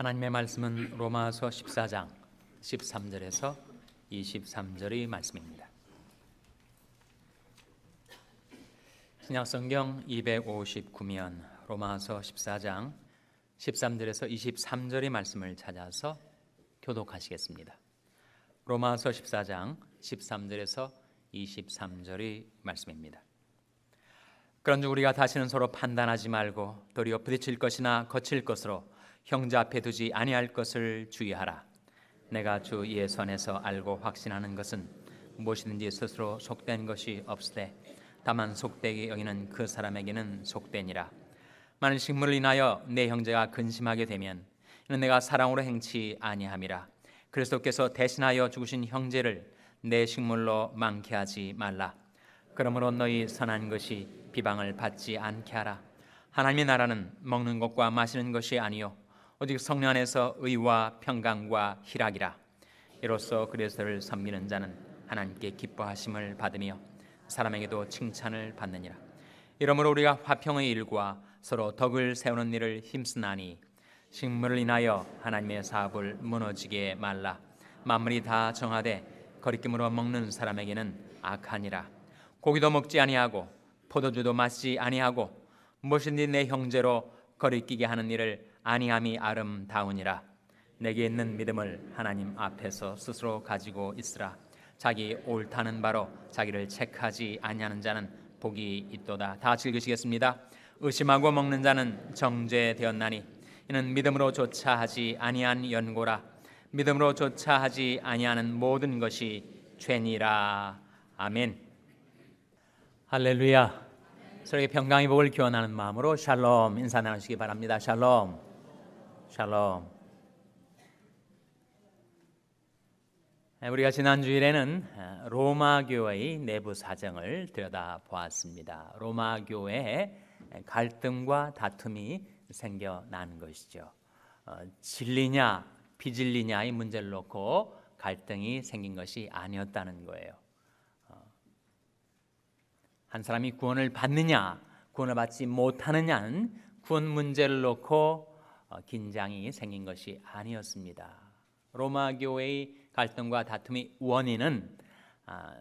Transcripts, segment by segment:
하나님의 말씀은 로마서 14장 13절에서 23절의 말씀입니다. 신약성경 259면 로마서 14장 13절에서 23절의 말씀을 찾아서 교독하시겠습니다. 로마서 14장 13절에서 23절의 말씀입니다. 그런즉 우리가 다시는 서로 판단하지 말고 도리어 부딪힐 것이나 거칠 것으로 형제 앞에 두지 아니할 것을 주의하라. 내가 주 예선에서 알고 확신하는 것은 무엇이든지 스스로 속된 것이 없으되 다만 속되게 여기는 그 사람에게는 속되니라. 만일 식물을 인하여 내 형제가 근심하게 되면 이는 내가 사랑으로 행치 아니함이라. 그리스도께서 대신하여 죽으신 형제를 내 식물로 많게 하지 말라. 그러므로 너희 선한 것이 비방을 받지 않게 하라. 하나님의 나라는 먹는 것과 마시는 것이 아니요 오직 성령 안에서 의와 평강과 희락이라 이로써 그리스도를 섬기는 자는 하나님께 기뻐하심을 받으며 사람에게도 칭찬을 받느니라 이러므로 우리가 화평의 일과 서로 덕을 세우는 일을 힘쓰나니 식물을 인하여 하나님의 사업을 무너지게 말라 만물이 다 정하되 거리낌으로 먹는 사람에게는 악하니라 고기도 먹지 아니하고 포도주도 마시지 아니하고 무엇이든내 형제로 거리끼게 하는 일을 아니함이 아름다우니라 내게 있는 믿음을 하나님 앞에서 스스로 가지고 있으라 자기 옳다는 바로 자기를 체크하지 아니하는 자는 복이 있도다 다 즐기시겠습니다 의심하고 먹는 자는 정죄되었나니 이는 믿음으로조차 하지 아니한 연고라 믿음으로조차 하지 아니하는 모든 것이 죄니라 아멘 할렐루야 서로의 평강의 복을 기원하는 마음으로 샬롬 인사 나누시기 바랍니다 샬롬 샬롬. 네, 우리가 지난 주일에는 아, 로마 교회의 내부 사정을 들여다보았습니다. 로마 교회에 갈등과 다툼이 생겨나 것이죠. 진리냐 어, 비진리냐의 문제를 놓고 갈등이 생긴 것이 아니었다는 거예요. 어, 한 사람이 구원을 받느냐, 구원을 받지 못하느냐는 구원 문제를 놓고 어, 긴장이 생긴 것이 아니었습니다. 로마 교회의 갈등과 다툼의 원인은 아,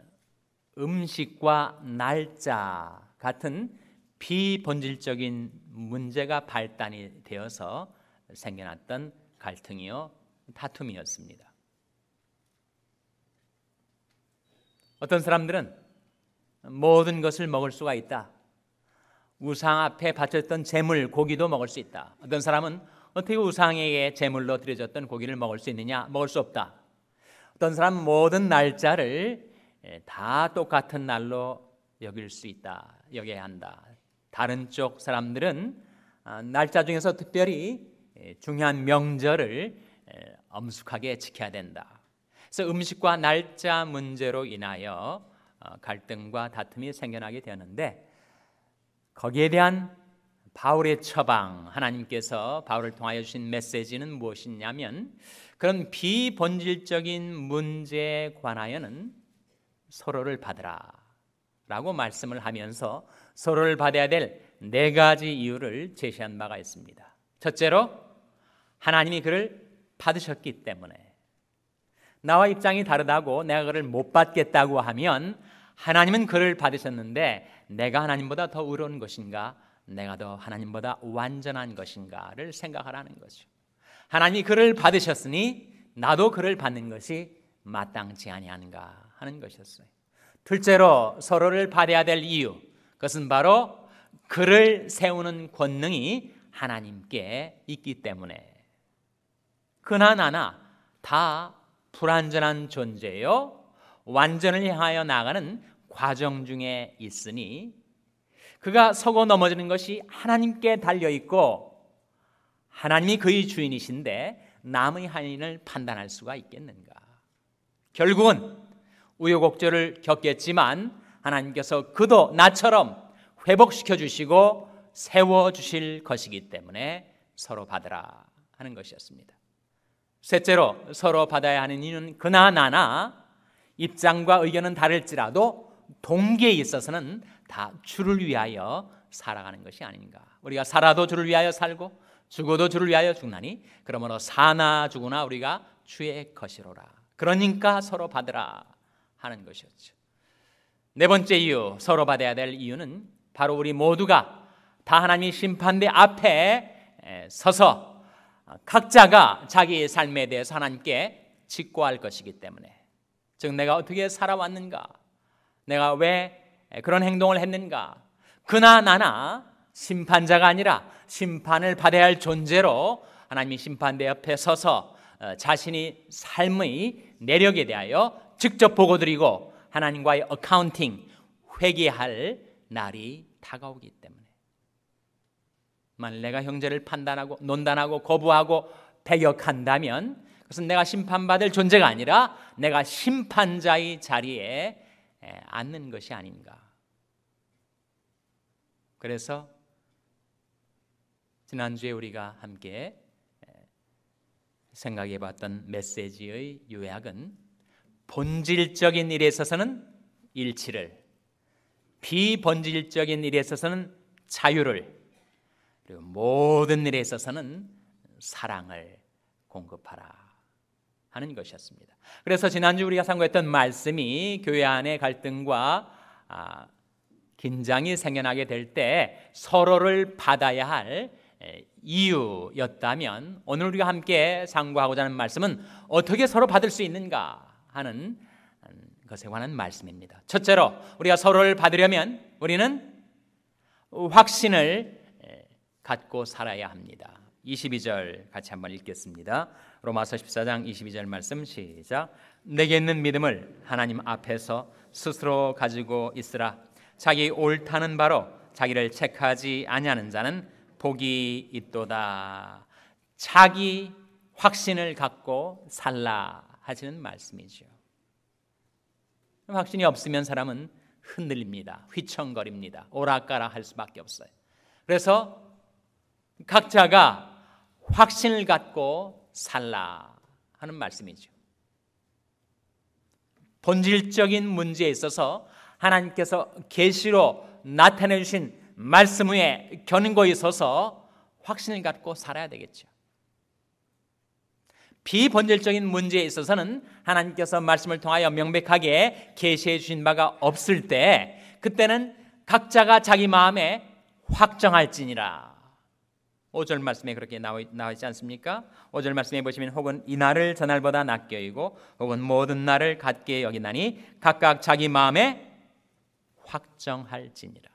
음식과 날짜 같은 비본질적인 문제가 발단이 되어서 생겨났던 갈등이요 다툼이었습니다. 어떤 사람들은 모든 것을 먹을 수가 있다. 우상 앞에 바쳤던 재물 고기도 먹을 수 있다. 어떤 사람은 어떻게 우상에게 제물로 드려졌던 고기를 먹을 수 있느냐? 먹을 수 없다. 어떤 사람 모든 날짜를 예, 다 똑같은 날로 여길 수 있다. 여겨야 한다. 다른 쪽 사람들은 아, 날짜 중에서 특별히 예, 중요한 명절을 예, 엄숙하게 지켜야 된다. 그래서 음식과 날짜 문제로 인하여 어, 갈등과 다툼이 생겨나게 되었는데 거기에 대한 바울의 처방 하나님께서 바울을 통하여 주신 메시지는 무엇이냐면 그런 비본질적인 문제에 관하여는 서로를 받으라라고 말씀을 하면서 서로를 받아야 될 네 가지 이유를 제시한 바가 있습니다. 첫째로 하나님이 그를 받으셨기 때문에 나와 입장이 다르다고 내가 그를 못 받겠다고 하면 하나님은 그를 받으셨는데 내가 하나님보다 더 의로운 것인가 내가 더 하나님보다 완전한 것인가를 생각하라는 거죠. 하나님이 그를 받으셨으니 나도 그를 받는 것이 마땅치 아니한가 하는 것이었어요. 둘째로 서로를 받아야 될 이유 그것은 바로 그를 세우는 권능이 하나님께 있기 때문에 그나 하나 다 불완전한 존재요 완전을 향하여 나가는 과정 중에 있으니 그가 서고 넘어지는 것이 하나님께 달려 있고 하나님이 그의 주인이신데 남의 한인을 판단할 수가 있겠는가? 결국은 우여곡절을 겪겠지만 하나님께서 그도 나처럼 회복시켜 주시고 세워 주실 것이기 때문에 서로 받으라 하는 것이었습니다. 셋째로 서로 받아야 하는 이유는 그나 나나 입장과 의견은 다를지라도 동기에 있어서는 다 주를 위하여 살아가는 것이 아닌가. 우리가 살아도 주를 위하여 살고 죽어도 주를 위하여 죽나니 그러므로 사나 죽으나 우리가 주의 것이로라. 그러니까 서로 받으라 하는 것이었죠. 네 번째 이유, 서로 받아야 될 이유는 바로 우리 모두가 다 하나님의 심판대 앞에 서서 각자가 자기 삶에 대해서 하나님께 직고할 것이기 때문에 즉 내가 어떻게 살아왔는가 내가 왜 그런 행동을 했는가? 그나 나나 심판자가 아니라 심판을 받아야 할 존재로 하나님이 심판대 옆에 서서 어, 자신이 삶의 내력에 대하여 직접 보고 드리고 하나님과의 어카운팅 회개할 날이 다가오기 때문에 만일 내가 형제를 판단하고 논단하고 거부하고 배격한다면 그것은 내가 심판받을 존재가 아니라 내가 심판자의 자리에 않는 예, 것이 아닌가. 그래서 지난주에 우리가 함께 예, 생각해 봤던 메시지의 요약은 본질적인 일에 있어서는 일치를 비본질적인 일에 있어서는 자유를 그리고 모든 일에 있어서는 사랑을 공급하라 하는 것이었습니다. 그래서 지난주 우리가 상고했던 말씀이 교회 안의 갈등과 아, 긴장이 생겨나게 될 때 서로를 받아야 할 이유였다면 오늘 우리가 함께 상고하고자 하는 말씀은 어떻게 서로 받을 수 있는가 하는 음, 것에 관한 말씀입니다. 첫째로 우리가 서로를 받으려면 우리는 확신을 갖고 살아야 합니다. 22절 같이 한번 읽겠습니다. 로마서 14장 22절 말씀 시작. 내게 있는 믿음을 하나님 앞에서 스스로 가지고 있으라. 자기 옳다는 바로 자기를 체크하지 아니하는 자는 복이 있도다. 자기 확신을 갖고 살라 하시는 말씀이죠. 확신이 없으면 사람은 흔들립니다. 휘청거립니다. 오락가락 할 수밖에 없어요. 그래서 각자가 확신을 갖고 살라 하는 말씀이죠. 본질적인 문제에 있어서 하나님께서 계시로 나타내 주신 말씀 위에 견고히 서서 확신을 갖고 살아야 되겠죠. 비본질적인 문제에 있어서는 하나님께서 말씀을 통하여 명백하게 계시해 주신 바가 없을 때 그때는 각자가 자기 마음에 확정할지니라 5절 말씀에 그렇게 나와, 나와 있지 않습니까? 5절 말씀에 보시면 혹은 이 날을 전날보다 낮게 여고 혹은 모든 날을 같게 여기나니 각각 자기 마음에 확정할지니라.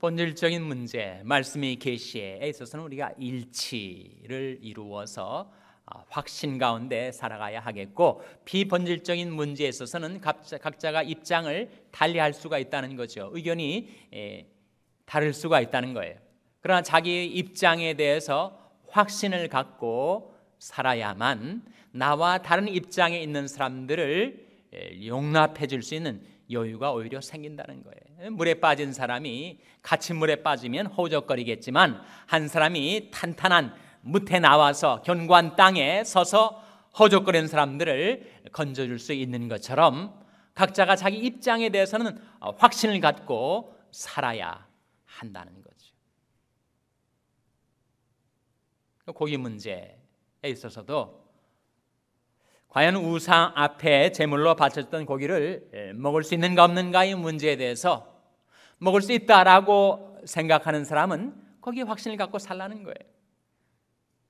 본질적인 문제, 말씀의 계시에 있어서는 우리가 일치를 이루어서 아, 확신 가운데 살아가야 하겠고 비본질적인 문제에 있어서는 각자가 입장을 달리할 수가 있다는 거죠. 의견이 예, 다를 수가 있다는 거예요. 그러나 자기 입장에 대해서 확신을 갖고 살아야만 나와 다른 입장에 있는 사람들을 예, 용납해 줄 수 있는 여유가 오히려 생긴다는 거예요. 물에 빠진 사람이 같이 물에 빠지면 허우적거리겠지만 한 사람이 탄탄한 무태 나와서 견고한 땅에 서서 허족거리는 사람들을 건져줄 수 있는 것처럼 각자가 자기 입장에 대해서는 확신을 갖고 살아야 한다는 거죠. 고기 문제에 있어서도 과연 우상 앞에 제물로 바쳤던 고기를 먹을 수 있는가 없는가의 문제에 대해서 먹을 수 있다라고 생각하는 사람은 거기에 확신을 갖고 살라는 거예요.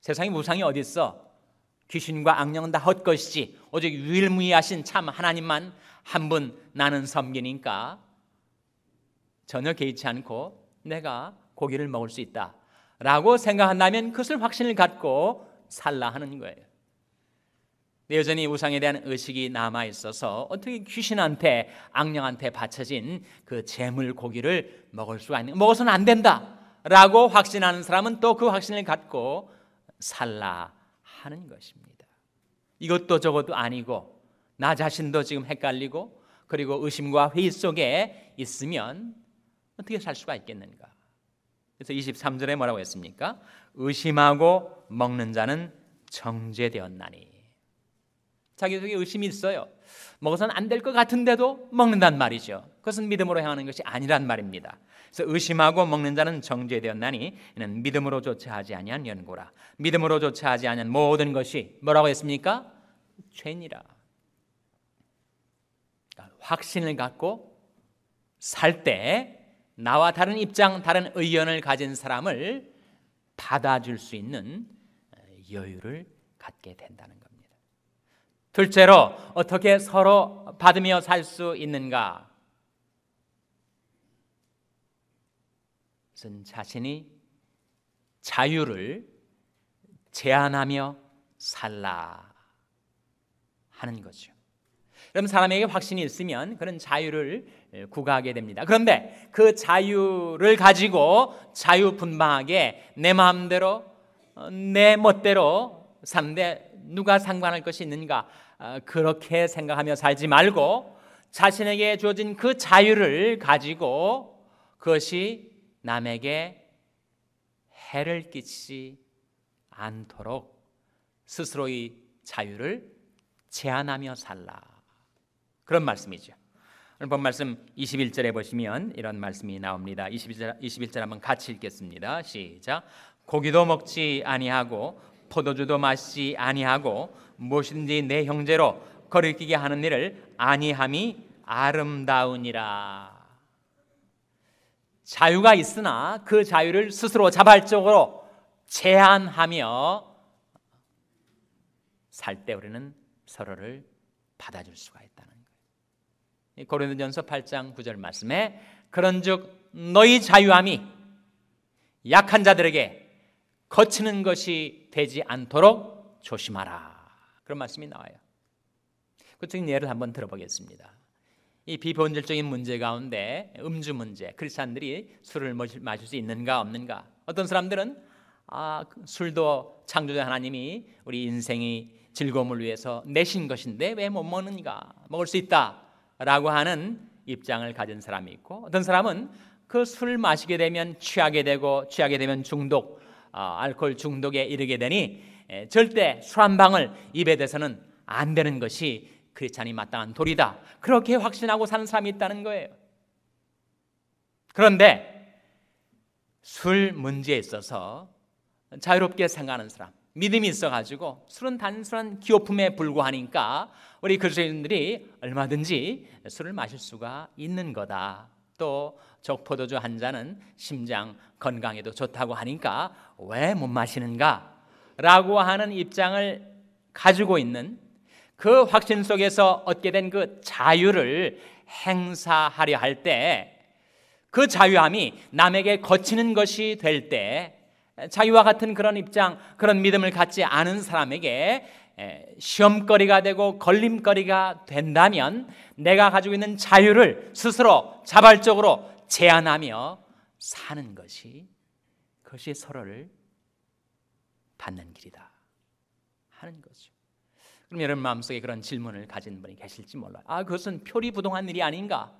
세상에 무상이 어디 있어? 귀신과 악령은 다 헛것이지 오직 유일무이하신 참 하나님만 한 분 나는 섬기니까 전혀 개의치 않고 내가 고기를 먹을 수 있다라고 생각한다면 그것을 확신을 갖고 살라 하는 거예요. 네, 여전히 우상에 대한 의식이 남아 있어서 어떻게 귀신한테 악령한테 바쳐진 그 재물 고기를 먹을 수가 있는 먹어서는 안 된다라고 확신하는 사람은 또 그 확신을 갖고 살라 하는 것입니다. 이것도 저것도 아니고 나 자신도 지금 헷갈리고 그리고 의심과 회의 속에 있으면 어떻게 살 수가 있겠는가? 그래서 23절에 뭐라고 했습니까? 의심하고 먹는 자는 정죄되었나니. 자기 속에 의심이 있어요. 먹어서는 안 될 것 같은데도 먹는단 말이죠. 그것은 믿음으로 행하는 것이 아니란 말입니다. 그래서 의심하고 먹는 자는 정죄되었나니 이는 믿음으로조차 하지 아니한 연고라. 믿음으로조차 하지 아니한 모든 것이 뭐라고 했습니까? 죄니라. 그러니까 확신을 갖고 살 때 나와 다른 입장, 다른 의견을 가진 사람을 받아줄 수 있는 여유를 갖게 된다는 것. 둘째로 어떻게 서로 받으며 살 수 있는가? 그 자신이 자유를 제한하며 살라 하는 거죠. 그럼 사람에게 확신이 있으면 그런 자유를 구가하게 됩니다. 그런데 그 자유를 가지고 자유분방하게 내 마음대로 어, 내 멋대로 산데 누가 상관할 것이 있는가 아, 그렇게 생각하며 살지 말고 자신에게 주어진 그 자유를 가지고 그것이 남에게 해를 끼치지 않도록 스스로의 자유를 제한하며 살라. 그런 말씀이죠. 오늘 본 말씀 21절에 보시면 이런 말씀이 나옵니다. 21절, 21절 한번 같이 읽겠습니다. 시작. 고기도 먹지 아니하고 포도주도 마시 아니하고 무엇인지 내 형제로 거리끼게 하는 일을 아니함이 아름다우니라. 자유가 있으나 그 자유를 스스로 자발적으로 제한하며 살 때 우리는 서로를 받아줄 수가 있다는 거예요. 고린도전서 8장 9절 말씀에 그런즉 너희 자유함이 약한 자들에게 거치는 것이 되지 않도록 조심하라. 그런 말씀이 나와요. 구체 그 예를 한번 들어보겠습니다. 이 비본질적인 문제 가운데 음주 문제, 크리스찬들이 술을 마실 수 있는가 없는가. 어떤 사람들은 아, 술도 창조자 하나님이 우리 인생이 즐거움을 위해서 내신 것인데 왜 못 먹는가? 먹을 수 있다라고 하는 입장을 가진 사람이 있고 어떤 사람은 그 술 마시게 되면 취하게 되고 취하게 되면 중독 어, 알코올 중독에 이르게 되니 절대 술 한방을 입에 대서는 안 되는 것이 크리스찬이 마땅한 도리다. 그렇게 확신하고 사는 사람이 있다는 거예요. 그런데 술 문제에 있어서 자유롭게 생각하는 사람, 믿음이 있어가지고 술은 단순한 기호품에 불과하니까 우리 그리스도인들이 얼마든지 술을 마실 수가 있는 거다. 또 적포도주 한 잔은 심장 건강에도 좋다고 하니까 왜 못 마시는가? 라고 하는 입장을 가지고 있는 그 확신 속에서 얻게 된 그 자유를 행사하려 할 때 그 자유함이 남에게 거치는 것이 될 때 자유와 같은 그런 입장, 그런 믿음을 갖지 않은 사람에게 시험거리가 되고 걸림거리가 된다면 내가 가지고 있는 자유를 스스로 자발적으로 제안하며 사는 것이 그것이 서로를 받는 길이다 하는 거죠. 그럼 여러분 마음속에 그런 질문을 가진 분이 계실지 몰라요. 아, 그것은 표리부동한 일이 아닌가?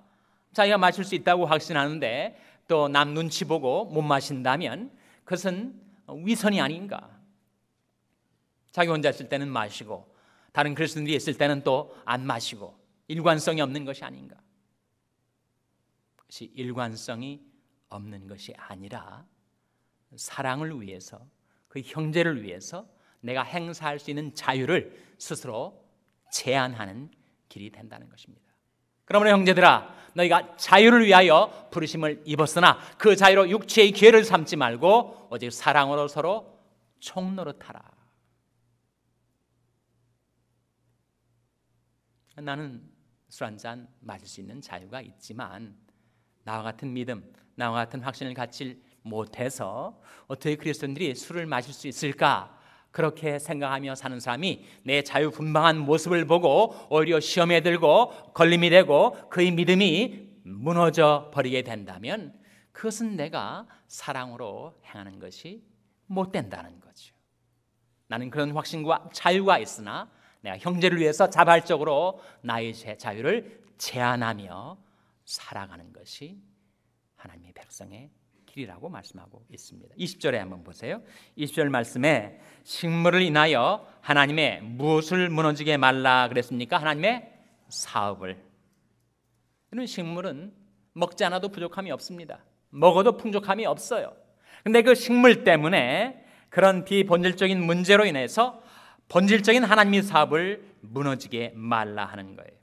자기가 마실 수 있다고 확신하는데 또 남 눈치 보고 못 마신다면 그것은 위선이 아닌가? 자기 혼자 있을 때는 마시고 다른 그리스도인들이 있을 때는 또 안 마시고 일관성이 없는 것이 아닌가? 것이 일관성이 없는 것이 아니라 사랑을 위해서 그 형제를 위해서 내가 행사할 수 있는 자유를 스스로 제한하는 길이 된다는 것입니다. 그러므로 형제들아 너희가 자유를 위하여 부르심을 입었으나 그 자유로 육체의 기회를 삼지 말고 오직 사랑으로 서로 총노릇하라. 나는 술 한잔 마실 수 있는 자유가 있지만 나와 같은 믿음, 나와 같은 확신을 갖지 못해서 어떻게 그리스도인들이 술을 마실 수 있을까? 그렇게 생각하며 사는 사람이 내 자유분방한 모습을 보고 오히려 시험에 들고 걸림이 되고 그의 믿음이 무너져 버리게 된다면 그것은 내가 사랑으로 행하는 것이 못 된다는 거죠. 나는 그런 확신과 자유가 있으나 내가 형제를 위해서 자발적으로 나의 자유를 제한하며 살아가는 것이 하나님의 백성의 길이라고 말씀하고 있습니다. 20절에 한번 보세요. 20절 말씀에 식물을 인하여 하나님의 무엇을 무너지게 말라 그랬습니까? 하나님의 사업을. 이런 식물은 먹지 않아도 부족함이 없습니다. 먹어도 풍족함이 없어요. 근데 그 식물 때문에 그런 비본질적인 문제로 인해서 본질적인 하나님의 사업을 무너지게 말라 하는 거예요.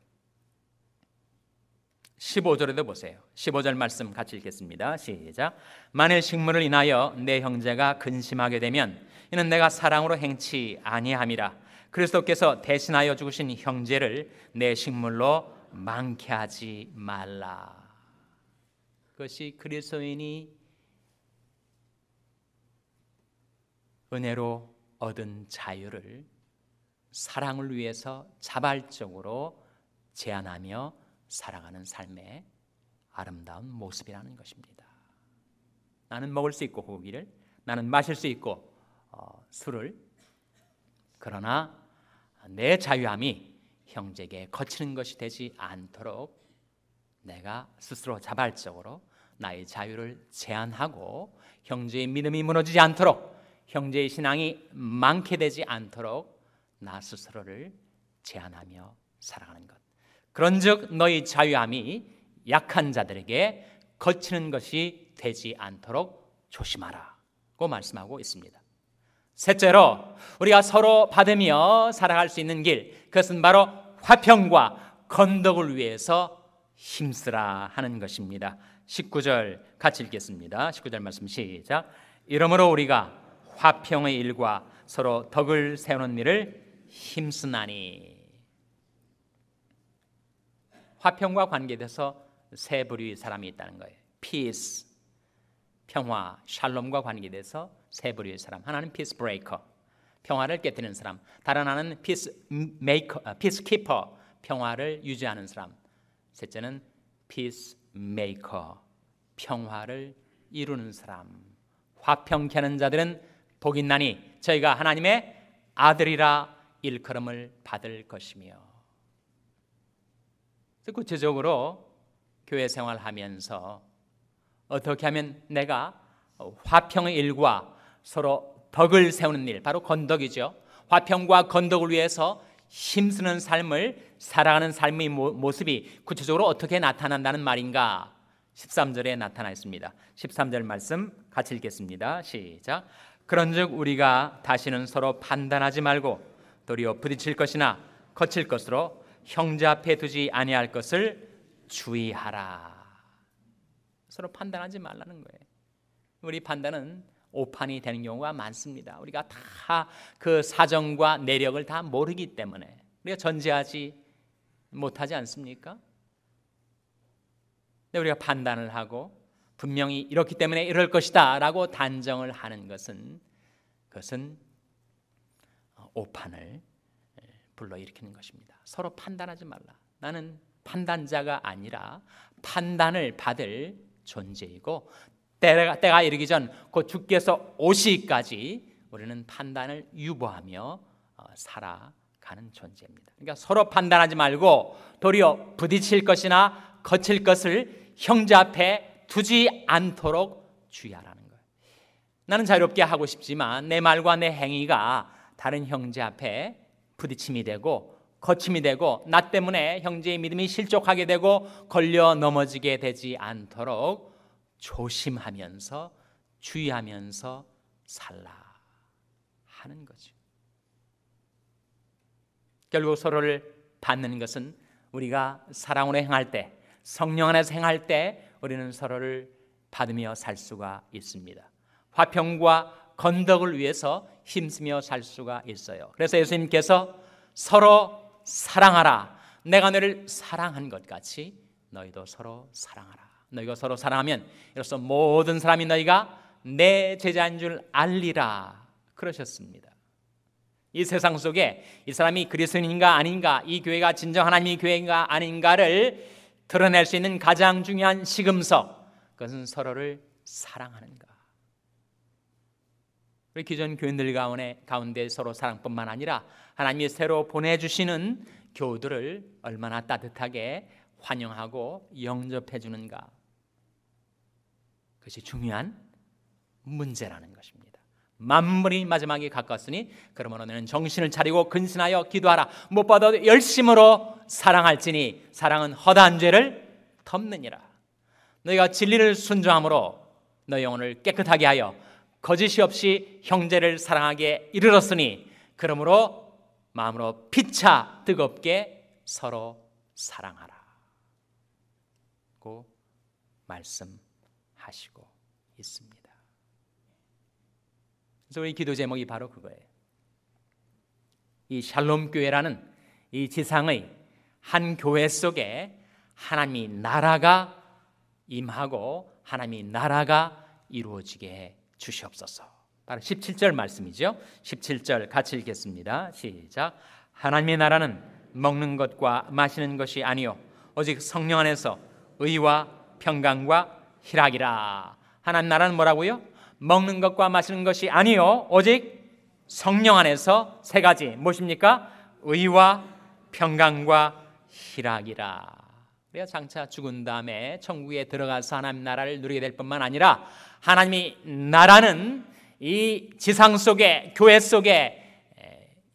15절에도 보세요. 15절 말씀 같이 읽겠습니다. 시작. 만일 식물을 인하여 내 형제가 근심하게 되면 이는 내가 사랑으로 행치 아니함이라. 그리스도께서 대신하여 죽으신 형제를 내 식물로 많게 하지 말라. 그것이 그리스도인이 은혜로 얻은 자유를 사랑을 위해서 자발적으로 제한하며 살아가는 삶의 아름다운 모습이라는 것입니다. 나는 먹을 수 있고 고기를 나는 마실 수 있고 어, 술을 그러나 내 자유함이 형제에게 거치는 것이 되지 않도록 내가 스스로 자발적으로 나의 자유를 제한하고 형제의 믿음이 무너지지 않도록 형제의 신앙이 많게 되지 않도록 나 스스로를 제한하며 살아가는 것. 그런즉 너희 자유함이 약한 자들에게 거치는 것이 되지 않도록 조심하라고 말씀하고 있습니다. 셋째로 우리가 서로 받으며 살아갈 수 있는 길 그것은 바로 화평과 건덕을 위해서 힘쓰라 하는 것입니다. 19절 같이 읽겠습니다. 19절 말씀 시작. 이러므로 우리가 화평의 일과 서로 덕을 세우는 일을 힘쓰나니 화평과 관계돼서 세 부류의 사람이 있다는 거예요. peace 평화, 샬롬과 관계돼서 세 부류의 사람. 하나는 peace breaker 평화를 깨뜨리는 사람. 다른 하나는 peace maker, 아, peace keeper 평화를 유지하는 사람. 셋째는 peace maker 평화를 이루는 사람. 화평케 는 자들은 복이 나니 저희가 하나님의 아들이라 일컬음을 받을 것이며 구체적으로 교회 생활하면서 어떻게 하면 내가 화평의 일과 서로 덕을 세우는 일, 바로 건덕이죠. 화평과 건덕을 위해서 힘쓰는 삶을 살아가는 삶의 모습이 구체적으로 어떻게 나타난다는 말인가? 13절에 나타나 있습니다. 13절 말씀 같이 읽겠습니다. 시작. 그런즉 우리가 다시는 서로 판단하지 말고 도리어 부딪힐 것이나 거칠 것으로 형제 앞에 두지 아니할 것을 주의하라. 서로 판단하지 말라는 거예요. 우리 판단은 오판이 되는 경우가 많습니다. 우리가 다 그 사정과 내력을 다 모르기 때문에 우리가 전제하지 못하지 않습니까? 근데 우리가 판단을 하고 분명히 이렇기 때문에 이럴 것이다라고 단정을 하는 것은 그것은 오판을 불러일으키는 것입니다. 서로 판단하지 말라. 나는 판단자가 아니라 판단을 받을 존재이고 때가, 때가 이르기 전 곧 주께서 오시기까지 우리는 판단을 유보하며 어, 살아가는 존재입니다. 그러니까 서로 판단하지 말고 도리어 부딪힐 것이나 거칠 것을 형제 앞에 두지 않도록 주의하라는 거예요. 나는 자유롭게 하고 싶지만 내 말과 내 행위가 다른 형제 앞에 부딪힘이 되고 거침이 되고 나 때문에 형제의 믿음이 실족하게 되고 걸려 넘어지게 되지 않도록 조심하면서 주의하면서 살라 하는 거죠. 결국 서로를 받는 것은 우리가 사랑으로 행할 때 성령 안에서 행할 때 우리는 서로를 받으며 살 수가 있습니다. 화평과 건덕을 위해서 힘쓰며 살 수가 있어요. 그래서 예수님께서 서로 사랑하라. 내가 너를 사랑한 것 같이 너희도 서로 사랑하라. 너희가 서로 사랑하면 이로써 모든 사람이 너희가 내 제자인 줄 알리라. 그러셨습니다. 이 세상 속에 이 사람이 그리스도인인가 아닌가, 이 교회가 진정 하나님의 교회인가 아닌가를 드러낼 수 있는 가장 중요한 시금석, 그것은 서로를 사랑하는가. 우리 기존 교인들 가운데, 가운데 서로 사랑뿐만 아니라 하나님이 새로 보내주시는 교우들을 얼마나 따뜻하게 환영하고 영접해 주는가. 그것이 중요한 문제라는 것입니다. 만물이 마지막에 가까웠으니 그러므로 너는 정신을 차리고 근신하여 기도하라. 못 받아도 열심으로 사랑할지니 사랑은 허다한 죄를 덮느니라. 너희가 진리를 순종함으로 너희 영혼을 깨끗하게 하여 거짓이 없이 형제를 사랑하게 이르렀으니 그러므로 마음으로 피차 뜨겁게 서로 사랑하라. 고 말씀하시고 있습니다. 그래서 우리 기도 제목이 바로 그거예요. 이 샬롬 교회라는 이 지상의 한 교회 속에 하나님이 나라가 임하고 하나님이 나라가 이루어지게 주시옵소서. 바로 17절 말씀이죠. 17절 같이 읽겠습니다. 시작. 하나님의 나라는 먹는 것과 마시는 것이 아니요 오직 성령 안에서 의와 평강과 희락이라. 하나님 나라는 뭐라고요? 먹는 것과 마시는 것이 아니요 오직 성령 안에서 세 가지 무엇입니까? 의와 평강과 희락이라. 그래야 장차 죽은 다음에 천국에 들어가서 하나님 나라를 누리게 될 뿐만 아니라 하나님이 나라는 이 지상 속에 교회 속에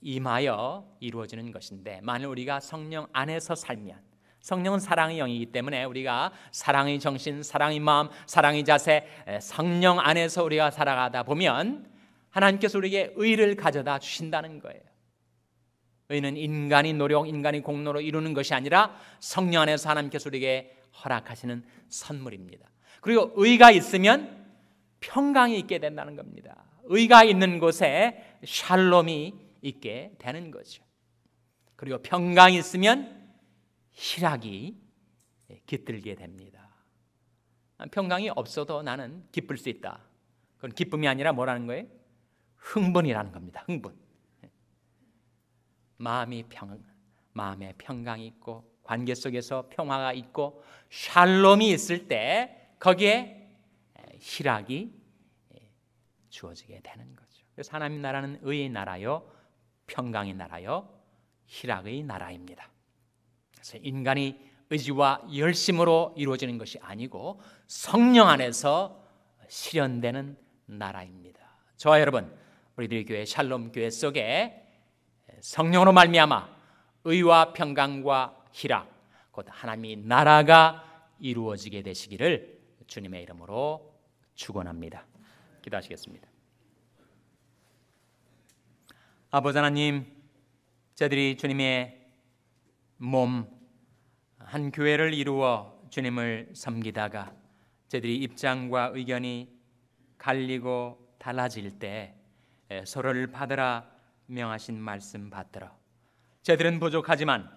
임하여 이루어지는 것인데 만일 우리가 성령 안에서 살면 성령은 사랑의 영이기 때문에 우리가 사랑의 정신, 사랑의 마음, 사랑의 자세, 성령 안에서 우리가 살아가다 보면 하나님께서 우리에게 의를 가져다 주신다는 거예요. 의는 인간이 노력, 인간이 공로로 이루는 것이 아니라 성령 안에서 하나님께서 우리에게 허락하시는 선물입니다. 그리고 의가 있으면 평강이 있게 된다는 겁니다. 의가 있는 곳에 샬롬이 있게 되는 거죠. 그리고 평강이 있으면 희락이 예, 깃들게 됩니다. 아, 평강이 없어도 나는 기쁠 수 있다. 그건 기쁨이 아니라 뭐라는 거예요? 흥분이라는 겁니다. 흥분. 예. 마음이 평 마음에 평강이 있고 관계 속에서 평화가 있고 샬롬이 있을 때 거기에 희락이 예, 주어지게 되는 거죠. 그래서 하나님 나라는 의의 나라요, 평강의 나라요, 희락의 나라입니다. 그래서 인간이 의지와 열심으로 이루어지는 것이 아니고 성령 안에서 실현되는 나라입니다. 저와 여러분, 우리들 교회 샬롬 교회 속에 예, 성령으로 말미암아 의와 평강과 희락 곧 하나님의 나라가 이루어지게 되시기를 주님의 이름으로 축원합니다. 기도하시겠습니다. 아버지 하나님, 저들이 주님의 몸 한 교회를 이루어 주님을 섬기다가 저들이 입장과 의견이 갈리고 달라질 때 서로를 받으라 명하신 말씀 받들어 저들은 부족하지만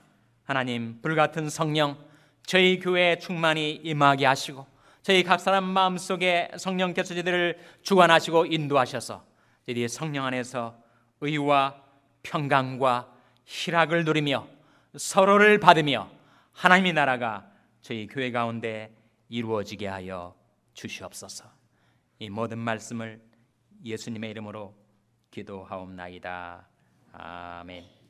하나님 불같은 성령 저희 교회에 충만히 임하게 하시고 저희 각 사람 마음속에 성령께서 저희들을 주관하시고 인도하셔서 저희들이 성령 안에서 의와 평강과 희락을 누리며 서로를 받으며 하나님의 나라가 저희 교회 가운데 이루어지게 하여 주시옵소서. 이 모든 말씀을 예수님의 이름으로 기도하옵나이다. 아멘.